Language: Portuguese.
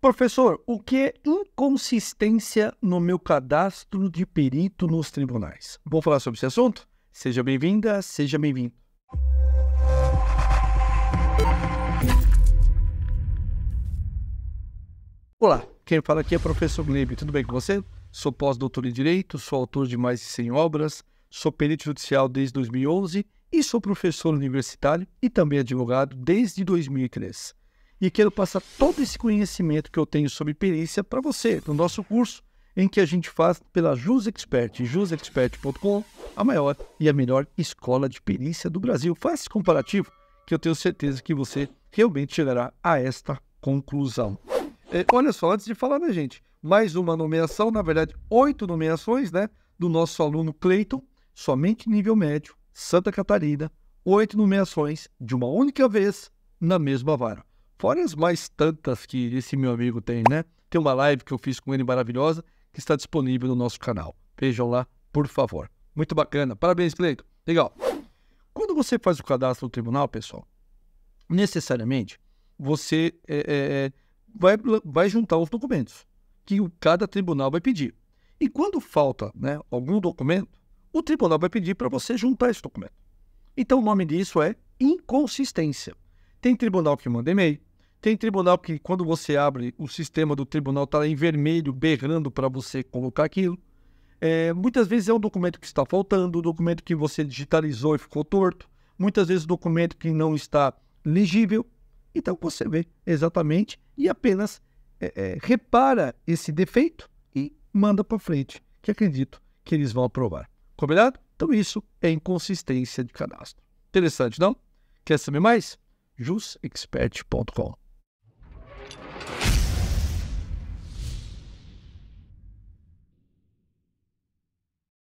Professor, o que é inconsistência no meu cadastro de perito nos tribunais? Vou falar sobre esse assunto? Seja bem-vinda, seja bem-vindo. Olá, quem fala aqui é o professor Glebe, tudo bem com você? Sou pós-doutor em Direito, sou autor de mais de 100 obras, sou perito judicial desde 2011 e sou professor universitário e também advogado desde 2003. E quero passar todo esse conhecimento que eu tenho sobre perícia para você, no nosso curso, em que a gente faz pela JusExpert, jusexpert.com, a maior e a melhor escola de perícia do Brasil. Faça esse comparativo que eu tenho certeza que você realmente chegará a esta conclusão. É, olha só, antes de falar, né, gente? Mais uma nomeação, na verdade, oito nomeações, né? Do nosso aluno Cleiton, somente nível médio, Santa Catarina, oito nomeações de uma única vez na mesma vara. Fora as mais tantas que esse meu amigo tem, né? Tem uma live que eu fiz com ele maravilhosa, que está disponível no nosso canal. Vejam lá, por favor. Muito bacana. Parabéns, Cleito. Legal. Quando você faz o cadastro no tribunal, pessoal, necessariamente você é, é, é vai, vai juntar os documentos que cada tribunal vai pedir. E quando falta né, algum documento, o tribunal vai pedir para você juntar esse documento. Então o nome disso é inconsistência. Tem tribunal que manda e-mail, tem tribunal que, quando você abre, o sistema do tribunal está em vermelho, berrando para você colocar aquilo. É, muitas vezes é um documento que está faltando, um documento que você digitalizou e ficou torto, muitas vezes um documento que não está legível. Então você vê exatamente e apenas é, é, repara esse defeito e manda para frente, que acredito que eles vão aprovar. Combinado? Então isso é inconsistência de cadastro. Interessante, não? Quer saber mais? jusexpert.com